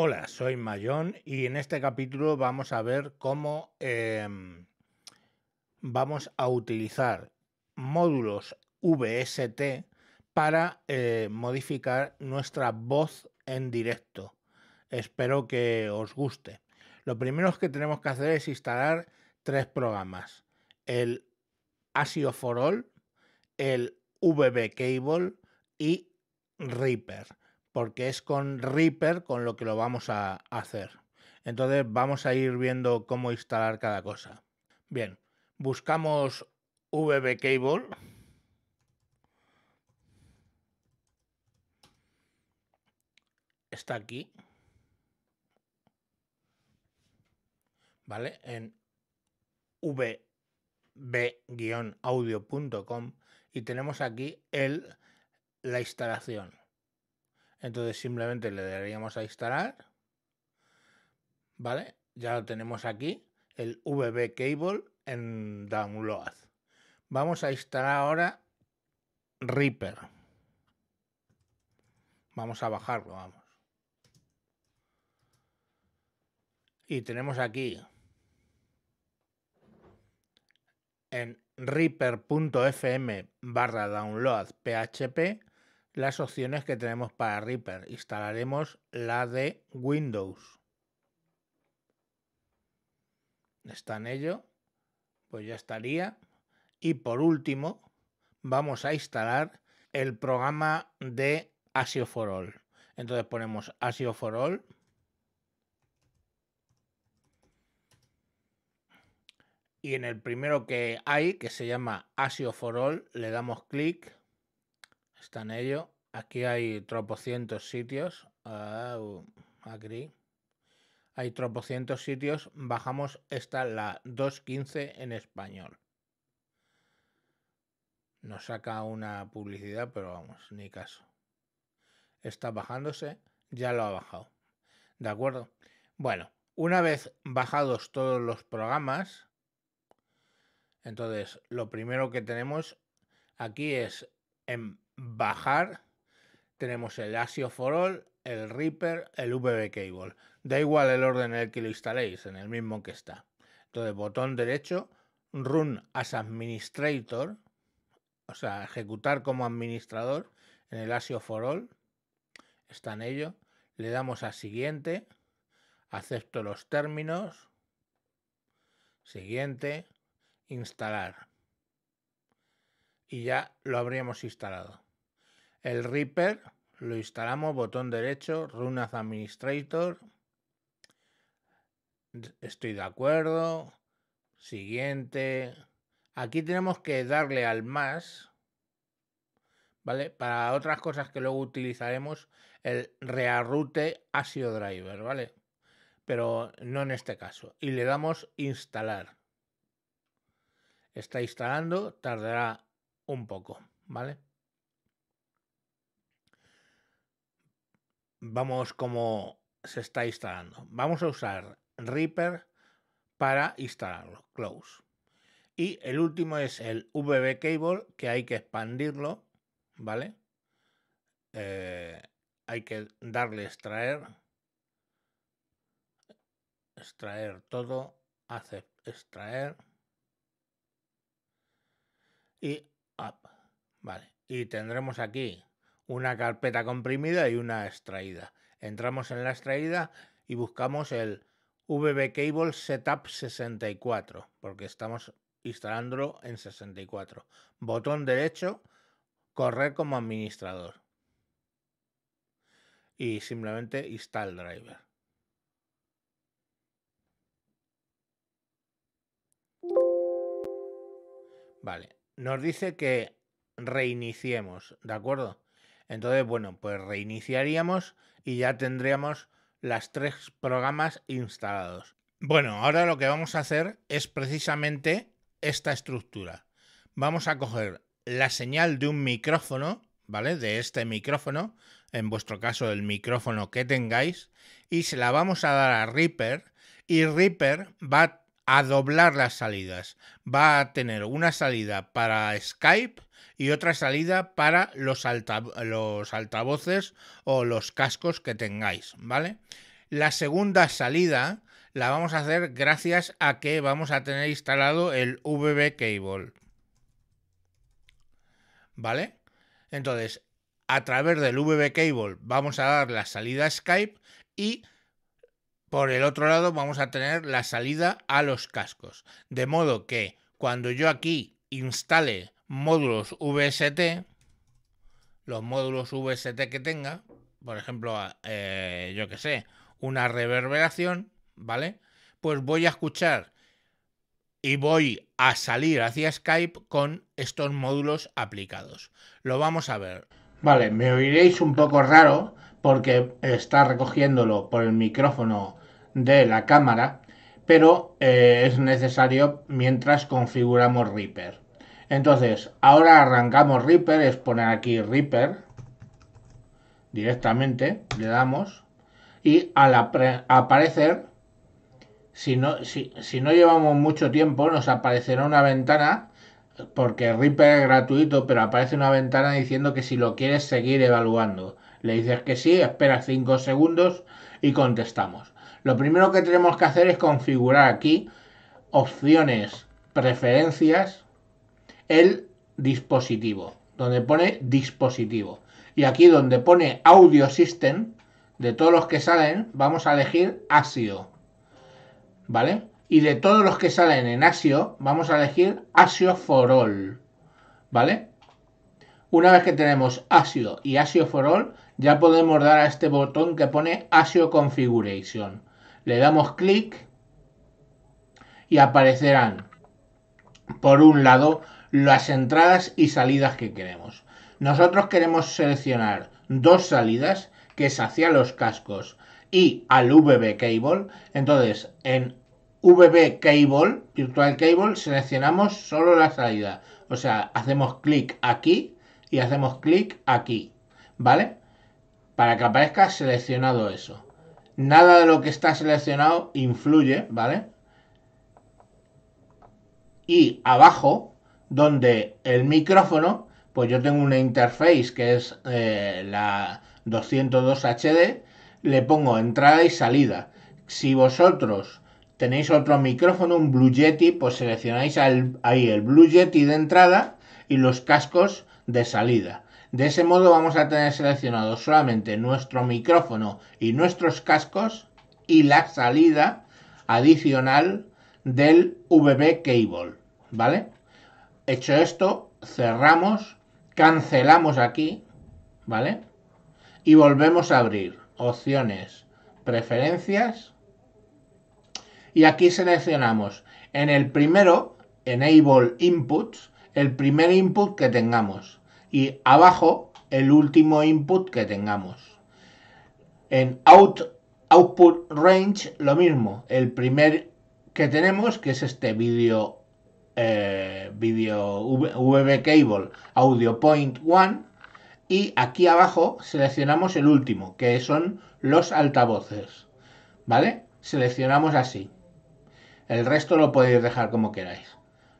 Hola, soy Mayón y en este capítulo vamos a ver cómo em, vamos a utilizar módulos VST para eh, modificar nuestra voz en directo. Espero que os guste. Lo primero que tenemos que hacer es instalar tres programas. El ASIO 4 All, el VB Cable y Reaper porque es con Reaper con lo que lo vamos a hacer. Entonces vamos a ir viendo cómo instalar cada cosa. Bien, buscamos VB Cable. Está aquí. ¿Vale? En vb-audio.com y tenemos aquí el, la instalación. Entonces simplemente le daríamos a instalar. ¿Vale? Ya lo tenemos aquí, el VB Cable en Download. Vamos a instalar ahora Reaper. Vamos a bajarlo, vamos. Y tenemos aquí en reaper.fm barra download php las opciones que tenemos para Reaper. Instalaremos la de Windows. Está en ello. Pues ya estaría. Y por último, vamos a instalar el programa de Asio 4 All. Entonces ponemos Asio 4 All. Y en el primero que hay, que se llama Asio for All, le damos clic Está en ello. Aquí hay tropocientos sitios. Hay tropocientos sitios. Bajamos esta, la 2.15 en español. Nos saca una publicidad, pero vamos, ni caso. Está bajándose. Ya lo ha bajado. ¿De acuerdo? Bueno, una vez bajados todos los programas, entonces lo primero que tenemos aquí es en bajar, tenemos el ASIO for All, el Reaper, el VB Cable. Da igual el orden en el que lo instaléis, en el mismo que está. Entonces, botón derecho, Run as Administrator, o sea, ejecutar como administrador en el ASIO for All. Está en ello. Le damos a siguiente, acepto los términos, siguiente, instalar. Y ya lo habríamos instalado. El Reaper lo instalamos, botón derecho, Run Administrator. Estoy de acuerdo. Siguiente. Aquí tenemos que darle al más, ¿vale? Para otras cosas que luego utilizaremos, el rearrute ASIO Driver, ¿vale? Pero no en este caso. Y le damos instalar. Está instalando, tardará un poco, ¿vale? vamos como se está instalando. Vamos a usar Reaper para instalarlo, close. Y el último es el VB Cable, que hay que expandirlo, ¿vale? Eh, hay que darle extraer, extraer todo, hacer extraer y up, ¿vale? Y tendremos aquí una carpeta comprimida y una extraída. Entramos en la extraída y buscamos el VB Cable setup 64, porque estamos instalándolo en 64. Botón derecho, correr como administrador. Y simplemente install driver. Vale, nos dice que reiniciemos, ¿de acuerdo? Entonces, bueno, pues reiniciaríamos y ya tendríamos las tres programas instalados. Bueno, ahora lo que vamos a hacer es precisamente esta estructura. Vamos a coger la señal de un micrófono, ¿vale? De este micrófono, en vuestro caso el micrófono que tengáis, y se la vamos a dar a Reaper y Reaper va a doblar las salidas. Va a tener una salida para Skype y otra salida para los, altavoces o los cascos que tengáis, ¿vale? La segunda salida la vamos a hacer gracias a que vamos a tener instalado el VB Cable. ¿Vale? Entonces, a través del VB Cable vamos a dar la salida Skype y por el otro lado vamos a tener la salida a los cascos. De modo que cuando yo aquí instale módulos VST, los módulos VST que tenga, por ejemplo, eh, yo que sé, una reverberación, ¿vale? Pues voy a escuchar y voy a salir hacia Skype con estos módulos aplicados. Lo vamos a ver. Vale, me oiréis un poco raro porque está recogiéndolo por el micrófono de la cámara, pero eh, es necesario mientras configuramos Reaper. Entonces, ahora arrancamos Reaper, es poner aquí Reaper directamente, le damos y al aparecer, si no, llevamos mucho tiempo, nos aparecerá una ventana porque Reaper es gratuito, pero aparece una ventana diciendo que si lo quieres seguir evaluando. Le dices que sí, esperas 5 segundos y contestamos. Lo primero que tenemos que hacer es configurar aquí opciones, preferencias, el dispositivo, donde pone dispositivo. Y aquí donde pone Audio System, de todos los que salen, vamos a elegir ASIO. ¿Vale? Y de todos los que salen en ASIO, vamos a elegir ASIO for All. ¿Vale? Una vez que tenemos ASIO y ASIO for All, ya podemos dar a este botón que pone ASIO Configuration. Le damos clic y aparecerán, por un lado, las entradas y salidas que queremos. Nosotros queremos seleccionar dos salidas, que es hacia los cascos y al VB Cable. Entonces, en VB Cable, Virtual Cable, seleccionamos solo la salida. O sea, hacemos clic aquí y hacemos clic aquí, ¿vale? Para que aparezca seleccionado eso. Nada de lo que está seleccionado influye, ¿vale? Y abajo donde el micrófono, pues yo tengo una interface que es eh, la 202 HD, le pongo entrada y salida. Si vosotros tenéis otro micrófono, un Blue Yeti, pues seleccionáis ahí el Blue Yeti de entrada y los cascos de salida. De ese modo vamos a tener seleccionado solamente nuestro micrófono y nuestros cascos y la salida adicional del VB Cable, ¿vale? hecho esto, cerramos, cancelamos aquí, ¿vale? Y volvemos a abrir opciones, preferencias. Y aquí seleccionamos en el primero, Enable Inputs, el primer input que tengamos. Y abajo, el último input que tengamos. En out, Output Range, lo mismo. El primer que tenemos, que es este vídeo eh, video VB Cable Audio Point One y aquí abajo seleccionamos el último, que son los altavoces. ¿Vale? Seleccionamos así. El resto lo podéis dejar como queráis.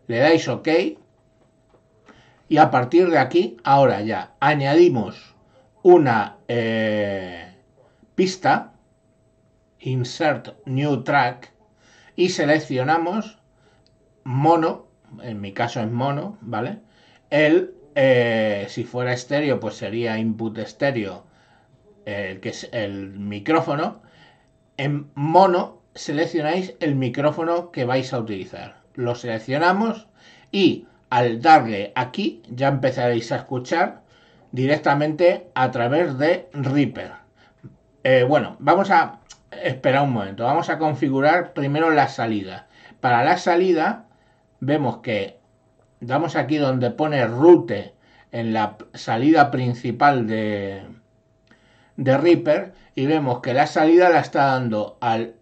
Le dais OK. Y a partir de aquí, ahora ya, añadimos una eh, pista. Insert New Track. Y seleccionamos mono en mi caso es mono, ¿vale? Él, eh, si fuera estéreo, pues sería input estéreo, el que es el micrófono. En mono seleccionáis el micrófono que vais a utilizar. Lo seleccionamos y al darle aquí ya empezaréis a escuchar directamente a través de Reaper. Eh, bueno, vamos a esperar un momento. Vamos a configurar primero la salida. Para la salida vemos que damos aquí donde pone route en la salida principal de, de Reaper y vemos que la salida la está dando al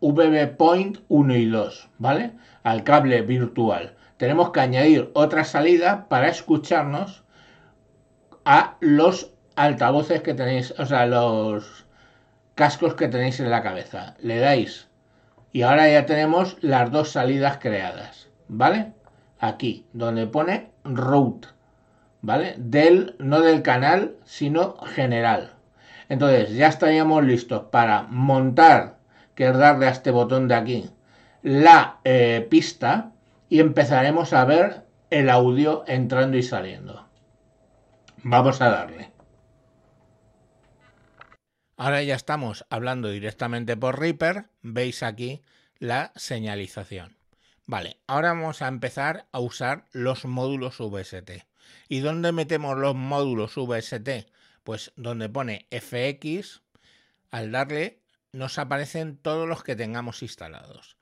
VB Point 1 y 2, ¿vale? Al cable virtual. Tenemos que añadir otra salida para escucharnos a los altavoces que tenéis, o sea, los cascos que tenéis en la cabeza. Le dais y ahora ya tenemos las dos salidas creadas. ¿vale? Aquí, donde pone route, ¿vale? Del, no del canal, sino general. Entonces, ya estaríamos listos para montar, que es darle a este botón de aquí, la eh, pista y empezaremos a ver el audio entrando y saliendo. Vamos a darle. Ahora ya estamos hablando directamente por Reaper. Veis aquí la señalización. Vale, ahora vamos a empezar a usar los módulos VST. ¿Y dónde metemos los módulos VST? Pues donde pone FX, al darle nos aparecen todos los que tengamos instalados.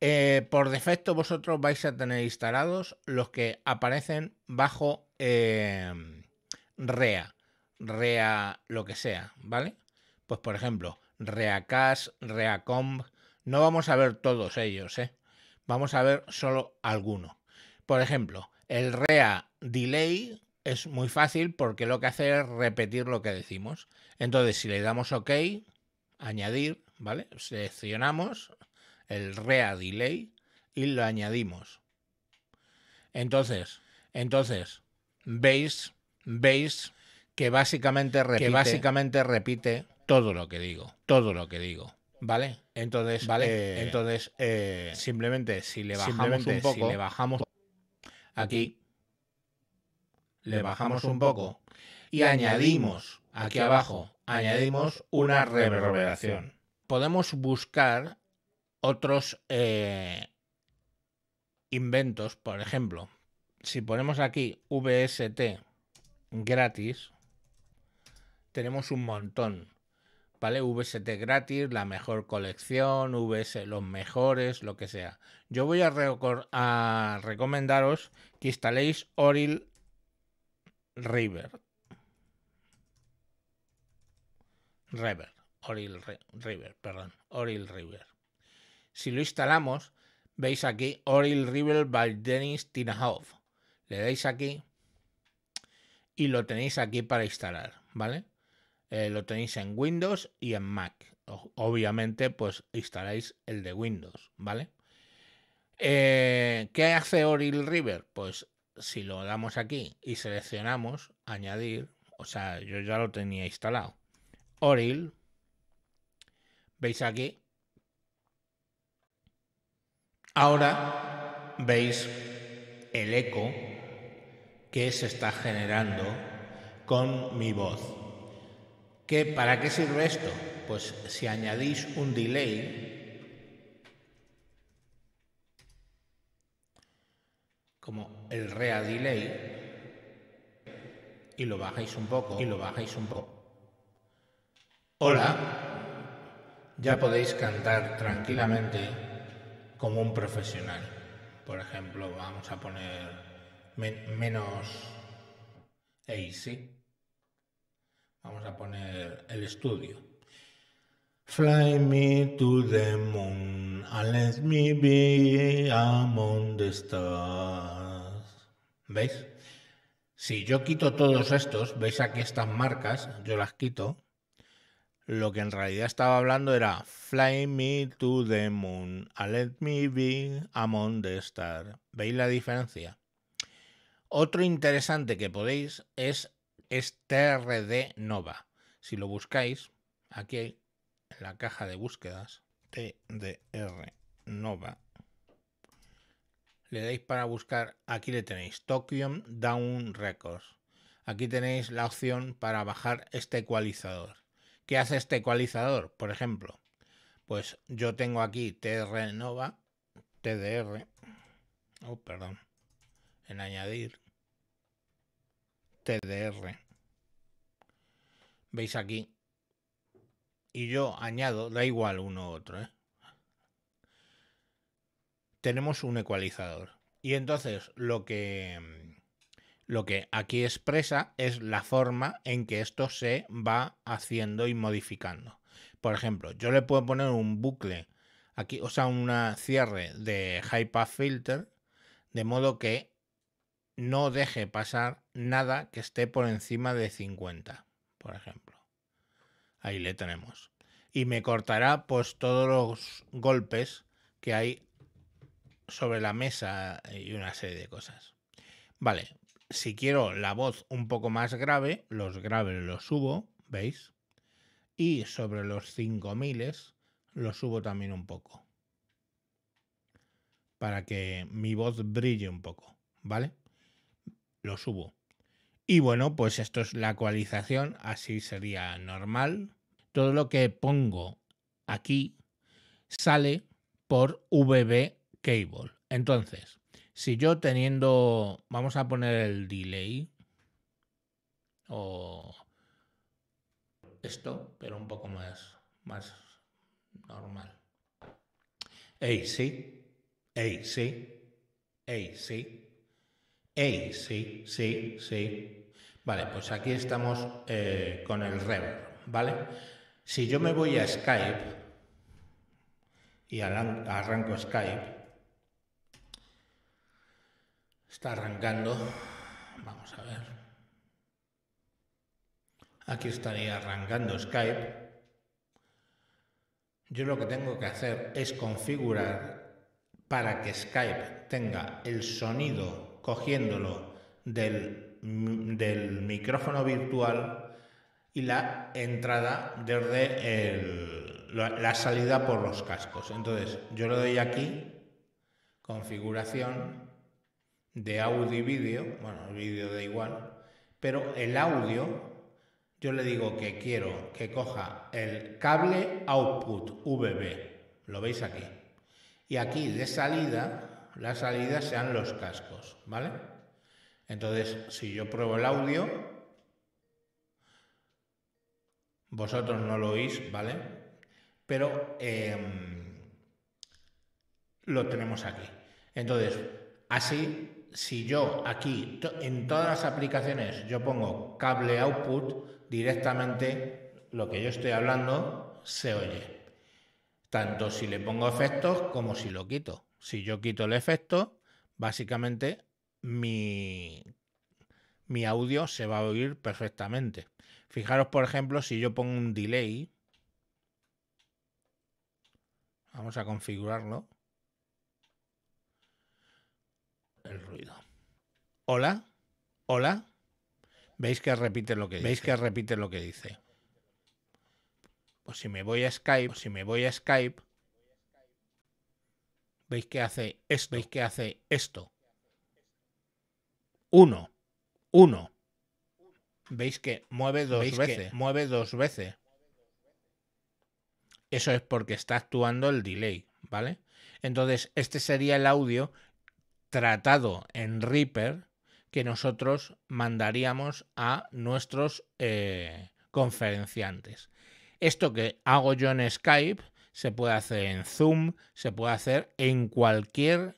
Eh, por defecto vosotros vais a tener instalados los que aparecen bajo em, REA, REA lo que sea, ¿vale? Pues por ejemplo, REACAS, REACOMB. REA no vamos a ver todos ellos, ¿eh? Vamos a ver solo alguno. Por ejemplo, el REA delay es muy fácil porque lo que hace es repetir lo que decimos. Entonces, si le damos OK, añadir, ¿vale? Seleccionamos el REA delay y lo añadimos. Entonces, entonces, veis, veis que básicamente repite, que básicamente repite todo lo que digo, todo lo que digo. Vale, entonces, vale, eh, entonces eh, simplemente si le bajamos un poco, bajamos aquí, le bajamos un poco y añadimos aquí abajo, añadimos una reverberación. Podemos buscar otros eh, inventos, por ejemplo, si ponemos aquí VST gratis, tenemos un montón ¿vale? VST gratis, la mejor colección, VS los mejores, lo que sea. Yo voy a, recomendaros que instaléis Oril River. River, Oril River, perdón, Oril River. Si lo instalamos, veis aquí Oril River by Dennis Tinahoff. Le dais aquí y lo tenéis aquí para instalar, ¿vale? Eh, lo tenéis en Windows y en Mac. obviamente, pues instaláis el de Windows, ¿vale? Eh, ¿Qué hace Oril River? Pues si lo damos aquí y seleccionamos añadir, o sea, yo ya lo tenía instalado. Oril, veis aquí. Ahora veis el eco que se está generando con mi voz. ¿Para qué sirve esto? Pues si añadís un delay, como el rea delay, y lo bajáis un poco, y lo bajáis un poco. Hola, ya podéis cantar tranquilamente como un profesional. Por ejemplo, vamos a poner menos AC. Vamos a poner el estudio. Fly me to the moon and let me be among the stars. ¿Veis? Si yo quito todos estos, veis aquí estas marcas, yo las quito. Lo que en realidad estaba hablando era Fly me to the moon and let me be among the stars. ¿Veis la diferencia? Otro interesante que podéis es es TRD Nova. Si lo buscáis, aquí en la caja de búsquedas, TDR Nova, le dais para buscar, aquí le tenéis, Tokyo Down Records. Aquí tenéis la opción para bajar este ecualizador. ¿Qué hace este ecualizador? Por ejemplo, pues yo tengo aquí TR Nova, TDR, oh, perdón, en añadir, Veis aquí. Y yo añado, da igual uno u otro, ¿eh? Tenemos un ecualizador. Y entonces lo que lo que aquí expresa es la forma en que esto se va haciendo y modificando. Por ejemplo, yo le puedo poner un bucle aquí, o sea, un cierre de high pass filter, de modo que no deje pasar nada que esté por encima de 50, por ejemplo. Ahí le tenemos. Y me cortará pues todos los golpes que hay sobre la mesa y una serie de cosas. Vale, si quiero la voz un poco más grave, los graves los subo, ¿veis? Y sobre los 5000 los subo también un poco. Para que mi voz brille un poco, ¿vale? lo subo. Y bueno, pues esto es la actualización, así sería normal. Todo lo que pongo aquí sale por VB Cable. Entonces, si yo teniendo, vamos a poner el delay o esto, pero un poco más, más normal. Ey, sí, ey, sí, ey, sí sí, sí, sí. Vale, pues aquí estamos eh, con el reverb, ¿vale? Si yo me voy a Skype y arranco Skype, está arrancando, vamos a ver. Aquí estaría arrancando Skype. Yo lo que tengo que hacer es configurar para que Skype tenga el sonido cogiéndolo del, micrófono virtual y la entrada desde la salida por los cascos. Entonces yo le doy aquí, configuración de audio y vídeo, bueno, el vídeo da igual, pero el audio yo le digo que quiero que coja el cable output VB, lo veis aquí, y aquí de salida la salida sean los cascos, ¿vale? Entonces, si yo pruebo el audio, vosotros no lo oís, ¿vale? Pero em, lo tenemos aquí. Entonces, así, si yo aquí, en todas las aplicaciones, yo pongo cable output, directamente lo que yo estoy hablando se oye. Tanto si le pongo efectos como si lo quito si yo quito el efecto, básicamente mi, mi audio se va a oír perfectamente. Fijaros, por ejemplo, si yo pongo un delay, vamos a configurarlo. El ruido. Hola, hola. Veis que repite lo que dice. Veis que repite lo que dice. Pues si me voy a Skype, si me voy a Skype, veis que hace esto, Uno. que hace esto. Veis que mueve dos veces. mueve dos veces. Eso es porque está actuando el delay, ¿vale? Entonces, este sería el audio tratado en Reaper que nosotros mandaríamos a nuestros eh, conferenciantes. Esto que hago yo en Skype se puede hacer en Zoom, se puede hacer en cualquier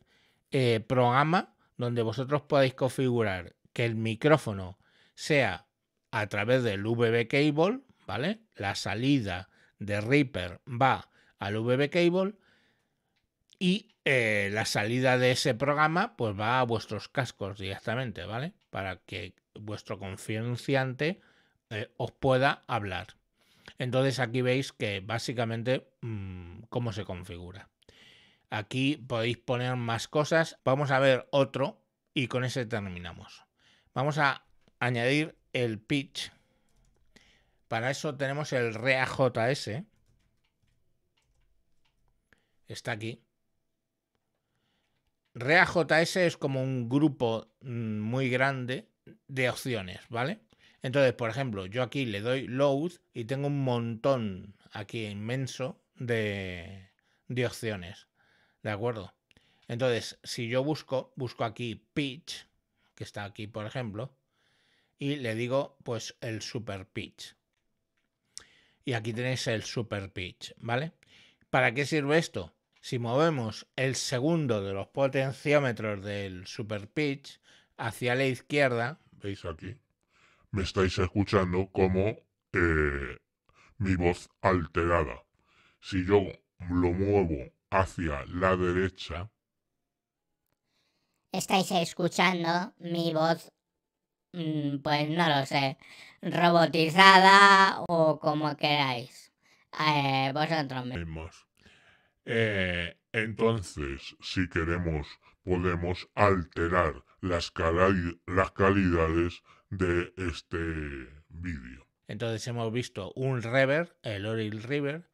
eh, programa donde vosotros podáis configurar que el micrófono sea a través del VB Cable, ¿vale? La salida de Reaper va al VB Cable y eh, la salida de ese programa pues va a vuestros cascos directamente, ¿vale? Para que vuestro confianciante eh, os pueda hablar. Entonces aquí veis que básicamente mm, cómo se configura. Aquí podéis poner más cosas. Vamos a ver otro y con ese terminamos. Vamos a añadir el pitch. Para eso tenemos el ReaJS. Está aquí. ReaJS es como un grupo mm, muy grande de opciones, ¿vale? Entonces, por ejemplo, yo aquí le doy load y tengo un montón aquí inmenso de, opciones. ¿De acuerdo? Entonces, si yo busco, busco aquí pitch, que está aquí, por ejemplo, y le digo pues el super pitch. Y aquí tenéis el super pitch, ¿vale? ¿Para qué sirve esto? Si movemos el segundo de los potenciómetros del super pitch hacia la izquierda, veis aquí, me estáis escuchando como eh, mi voz alterada. Si yo lo muevo hacia la derecha. Estáis escuchando mi voz, mm, pues no lo sé, robotizada o como queráis. Eh, vosotros mismos. Eh, entonces, si queremos, podemos alterar las, calidades de este vídeo. Entonces hemos visto un reverb, el Oril Reverb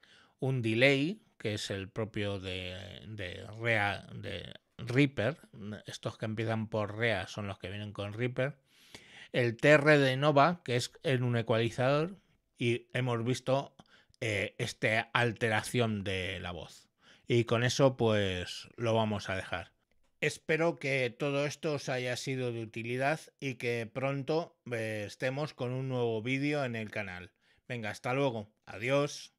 un delay, que es el propio de, de, Rea, de Reaper. Estos que empiezan por Rea son los que vienen con Reaper. El TR de Nova, que es en un ecualizador. Y hemos visto eh, esta alteración de la voz. Y con eso pues lo vamos a dejar. Espero que todo esto os haya sido de utilidad y que pronto eh, estemos con un nuevo vídeo en el canal. Venga, hasta luego. Adiós.